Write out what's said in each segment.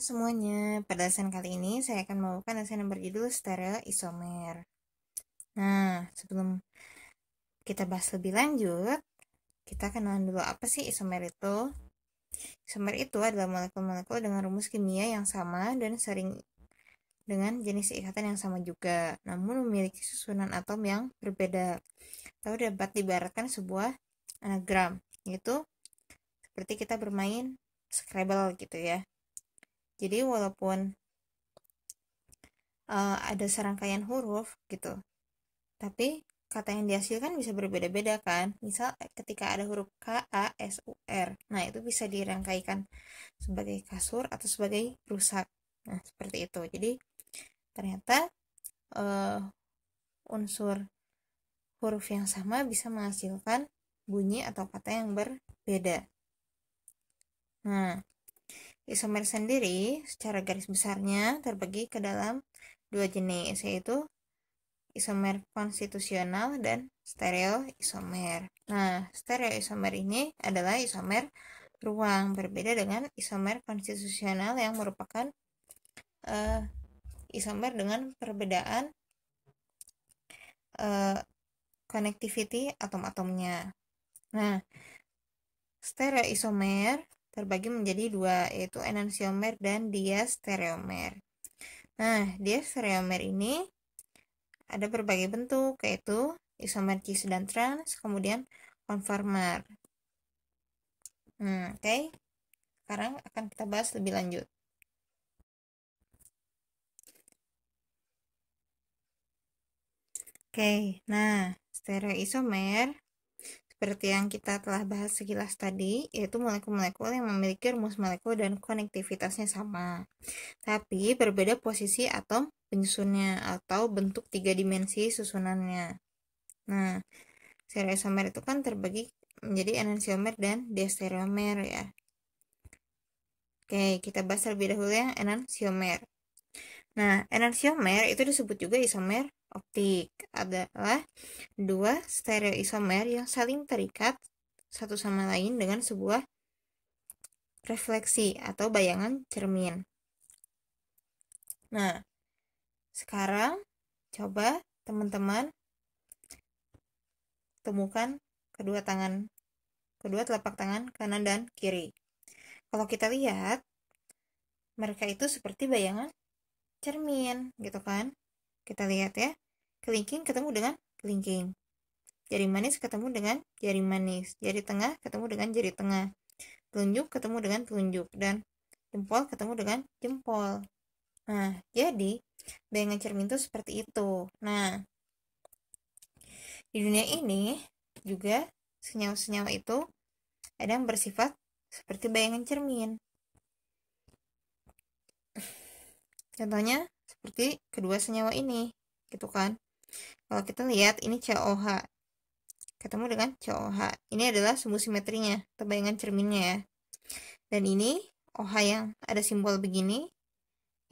semuanya, pada lesson kali ini saya akan membawakan lesson yang berjudul stereo isomer. Nah, sebelum kita bahas lebih lanjut, kita kenalan dulu apa sih isomer itu. Isomer itu adalah molekul-molekul dengan rumus kimia yang sama dan sering dengan jenis ikatan yang sama juga, namun memiliki susunan atom yang berbeda. Atau dapat dibaratkan sebuah anagram, yaitu seperti kita bermain Scrabble gitu ya jadi walaupun uh, ada serangkaian huruf gitu tapi kata yang dihasilkan kan bisa berbeda-beda kan misal eh, ketika ada huruf K A S U R nah itu bisa dirangkaikan sebagai kasur atau sebagai rusak nah seperti itu jadi ternyata uh, unsur huruf yang sama bisa menghasilkan bunyi atau kata yang berbeda nah Isomer sendiri secara garis besarnya terbagi ke dalam dua jenis yaitu isomer konstitusional dan stereoisomer. Nah, stereoisomer ini adalah isomer ruang berbeda dengan isomer konstitusional yang merupakan uh, isomer dengan perbedaan uh, connectivity atom-atomnya. Nah, stereoisomer terbagi menjadi dua yaitu enansiomer dan diastereomer. Nah, diastereomer ini ada berbagai bentuk yaitu isomer cis dan trans, kemudian konformer. Hmm, oke. Okay. Sekarang akan kita bahas lebih lanjut. Oke, okay, nah stereoisomer seperti yang kita telah bahas sekilas tadi, yaitu molekul-molekul yang memiliki rumus molekul dan konektivitasnya sama. Tapi berbeda posisi atom penyusunnya atau bentuk tiga dimensi susunannya. Nah, stereoisomer itu kan terbagi menjadi enantiomer dan diastereomer ya. Oke, kita bahas terlebih dahulu yang enantiomer. Nah, enantiomer itu disebut juga isomer optik adalah dua stereoisomer yang saling terikat satu sama lain dengan sebuah refleksi atau bayangan cermin. Nah, sekarang coba teman-teman temukan kedua tangan kedua telapak tangan kanan dan kiri. Kalau kita lihat mereka itu seperti bayangan cermin gitu kan kita lihat ya. Kelingking ketemu dengan kelingking. Jari manis ketemu dengan jari manis. Jari tengah ketemu dengan jari tengah. Telunjuk ketemu dengan telunjuk. Dan jempol ketemu dengan jempol. Nah, jadi bayangan cermin itu seperti itu. Nah, di dunia ini juga senyawa-senyawa itu ada yang bersifat seperti bayangan cermin. Contohnya seperti kedua senyawa ini gitu kan kalau kita lihat ini COH ketemu dengan COH ini adalah sumbu simetrinya atau cerminnya ya dan ini OH yang ada simbol begini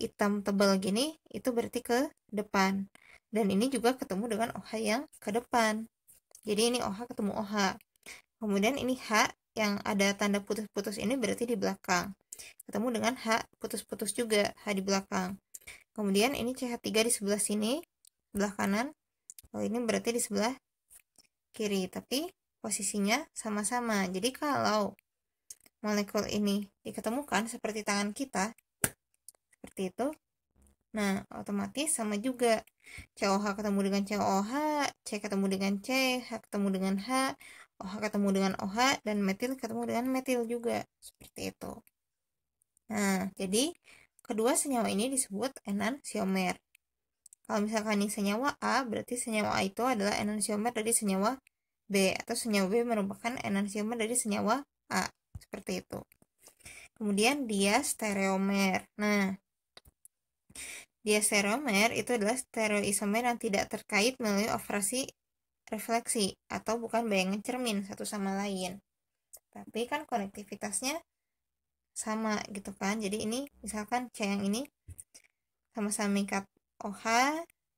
hitam tebal gini itu berarti ke depan dan ini juga ketemu dengan OH yang ke depan jadi ini OH ketemu OH kemudian ini H yang ada tanda putus-putus ini berarti di belakang ketemu dengan H putus-putus juga H di belakang Kemudian ini CH3 di sebelah sini, sebelah kanan. Kalau oh, ini berarti di sebelah kiri, tapi posisinya sama-sama. Jadi kalau molekul ini diketemukan seperti tangan kita, seperti itu, nah otomatis sama juga. COH ketemu dengan COH, C ketemu dengan C, H ketemu dengan H, OH ketemu dengan OH, dan metil ketemu dengan metil juga. Seperti itu. Nah, jadi Kedua senyawa ini disebut enansiomer. Kalau misalkan ini senyawa A, berarti senyawa A itu adalah enansiomer dari senyawa B, atau senyawa B merupakan enansiomer dari senyawa A. Seperti itu. Kemudian dia stereomer. Nah, dia stereomer itu adalah stereoisomer yang tidak terkait melalui operasi refleksi atau bukan bayangan cermin satu sama lain. Tapi kan konektivitasnya sama gitu kan jadi ini misalkan C yang ini sama-sama mengikat OH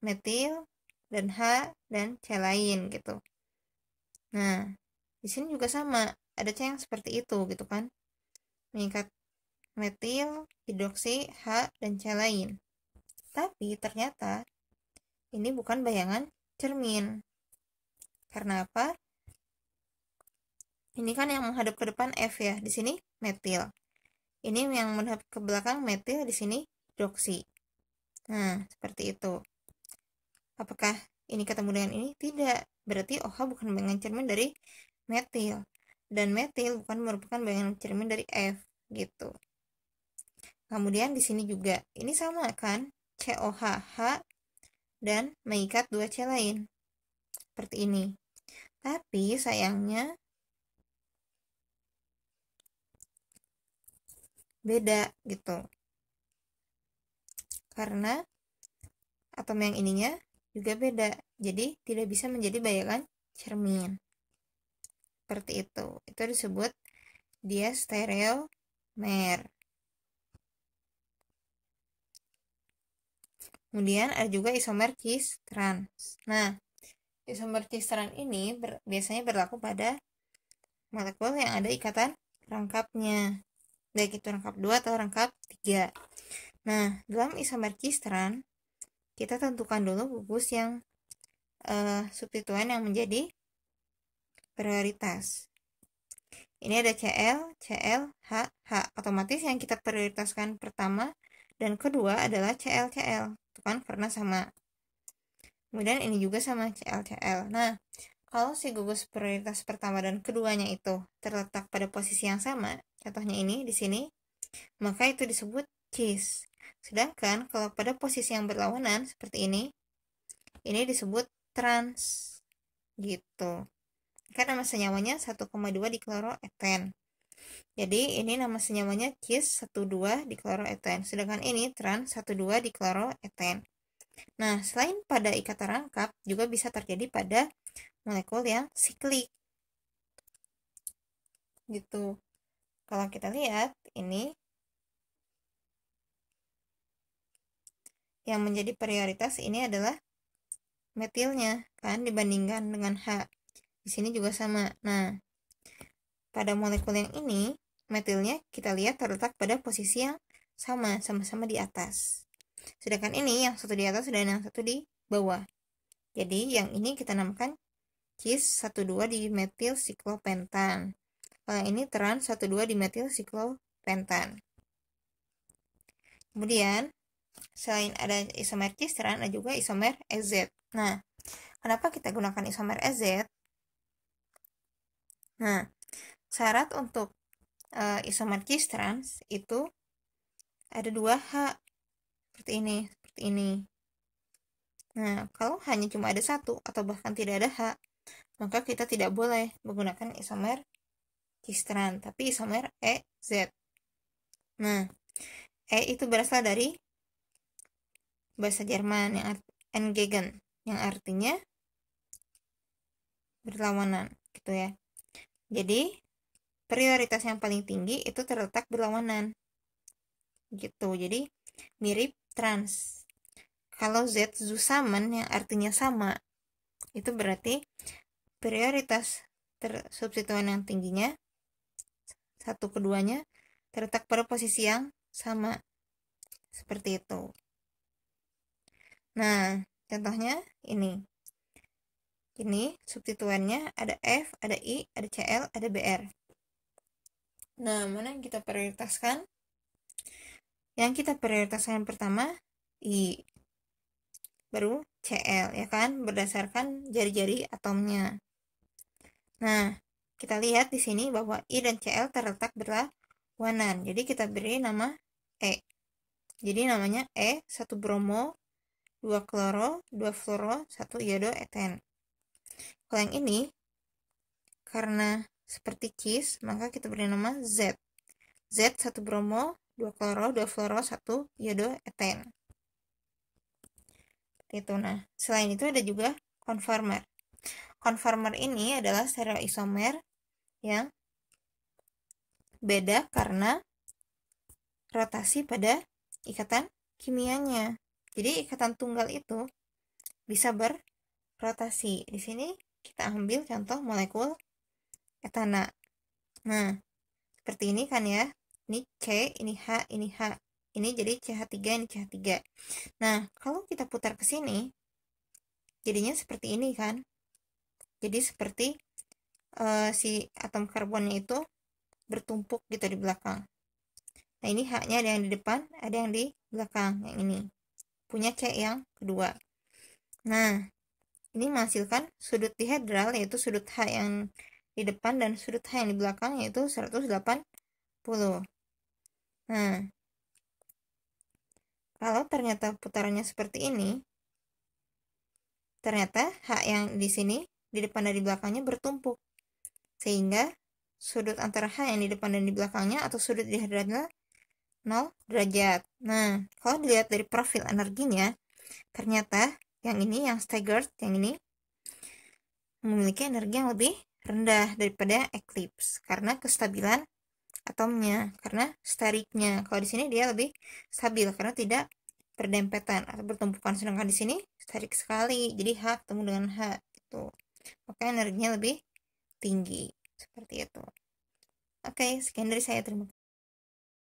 metil dan H dan C lain gitu nah di sini juga sama ada C yang seperti itu gitu kan mengikat metil hidroksi H dan C lain tapi ternyata ini bukan bayangan cermin karena apa ini kan yang menghadap ke depan F ya di sini metil ini yang menghadap ke belakang metil di sini doksi nah seperti itu apakah ini ketemu dengan ini tidak berarti OH bukan bayangan cermin dari metil dan metil bukan merupakan bayangan cermin dari F gitu kemudian di sini juga ini sama kan COHH dan mengikat dua C lain seperti ini tapi sayangnya beda gitu karena atom yang ininya juga beda jadi tidak bisa menjadi bayangan cermin seperti itu itu disebut dia stereomer kemudian ada juga isomer cis trans nah isomer cis trans ini ber biasanya berlaku pada molekul yang ada ikatan rangkapnya baik itu rangkap 2 atau rangkap 3. Nah, dalam isomer isomerkistran, kita tentukan dulu gugus yang uh, substituen yang menjadi prioritas. Ini ada CL, CL, H, H. Otomatis yang kita prioritaskan pertama dan kedua adalah CL, CL. Itu kan karena sama. Kemudian ini juga sama CL, CL. Nah, kalau si gugus prioritas pertama dan keduanya itu terletak pada posisi yang sama, contohnya ini di sini, maka itu disebut kiss. Sedangkan kalau pada posisi yang berlawanan seperti ini, ini disebut trans gitu. Karena nama senyawanya 1,2 di kloroeten. Jadi ini nama senyawanya kis 12 di kloroeten. Sedangkan ini trans 12 di kloroeten. Nah, selain pada ikatan rangkap, juga bisa terjadi pada molekul yang siklik. Gitu kalau kita lihat ini yang menjadi prioritas ini adalah metilnya kan dibandingkan dengan H. Di sini juga sama. Nah, pada molekul yang ini metilnya kita lihat terletak pada posisi yang sama, sama-sama di atas. Sedangkan ini yang satu di atas dan yang satu di bawah. Jadi yang ini kita namakan cis 12 di metil siklopentan. Nah, ini trans 12 dimetil siklopentan. Kemudian, selain ada isomer cis teran ada juga isomer EZ. Nah, kenapa kita gunakan isomer EZ? Nah, syarat untuk uh, isomer trans itu ada dua H seperti ini, seperti ini. Nah, kalau hanya cuma ada satu atau bahkan tidak ada H, maka kita tidak boleh menggunakan isomer kiseran tapi isomer e z. Nah, E itu berasal dari bahasa Jerman yang Engegen yang artinya berlawanan gitu ya. Jadi prioritas yang paling tinggi itu terletak berlawanan. Gitu. Jadi mirip trans. Kalau Z zusammen yang artinya sama itu berarti prioritas tersubstituen yang tingginya satu keduanya terletak pada posisi yang sama. Seperti itu. Nah, contohnya ini. Ini substituennya ada F, ada I, ada CL, ada BR. Nah, mana yang kita prioritaskan? Yang kita prioritaskan pertama I. Baru CL ya kan berdasarkan jari-jari atomnya. Nah, kita lihat di sini bahwa I dan CL terletak berlawanan. Jadi kita beri nama E. Jadi namanya E, satu bromo, dua kloro, dua fluoro, satu iodo eten. Kalau yang ini, karena seperti kis, maka kita beri nama Z. Z, satu bromo, dua kloro, dua fluoro, satu iodo eten. Itu. Nah, selain itu ada juga konformer. Conformer ini adalah isomer yang beda karena rotasi pada ikatan kimianya. Jadi ikatan tunggal itu bisa berrotasi. Di sini kita ambil contoh molekul etana. Nah, seperti ini kan ya. Ini C, ini H, ini H. Ini jadi CH3, ini CH3. Nah, kalau kita putar ke sini, jadinya seperti ini kan jadi seperti uh, si atom karbonnya itu bertumpuk gitu di belakang nah ini haknya ada yang di depan ada yang di belakang yang ini punya C yang kedua nah ini menghasilkan sudut dihedral yaitu sudut H yang di depan dan sudut H yang di belakang yaitu 180 nah kalau ternyata putarannya seperti ini ternyata H yang di sini di depan dan di belakangnya bertumpuk. Sehingga sudut antara H yang di depan dan di belakangnya atau sudut di hadratnya 0 derajat. Nah, kalau dilihat dari profil energinya, ternyata yang ini, yang staggered, yang ini memiliki energi yang lebih rendah daripada eclipse karena kestabilan atomnya, karena steriknya. Kalau di sini dia lebih stabil karena tidak berdempetan atau bertumpukan sedangkan di sini sterik sekali. Jadi H ketemu dengan H itu maka energinya lebih tinggi seperti itu oke sekian dari saya terima kasih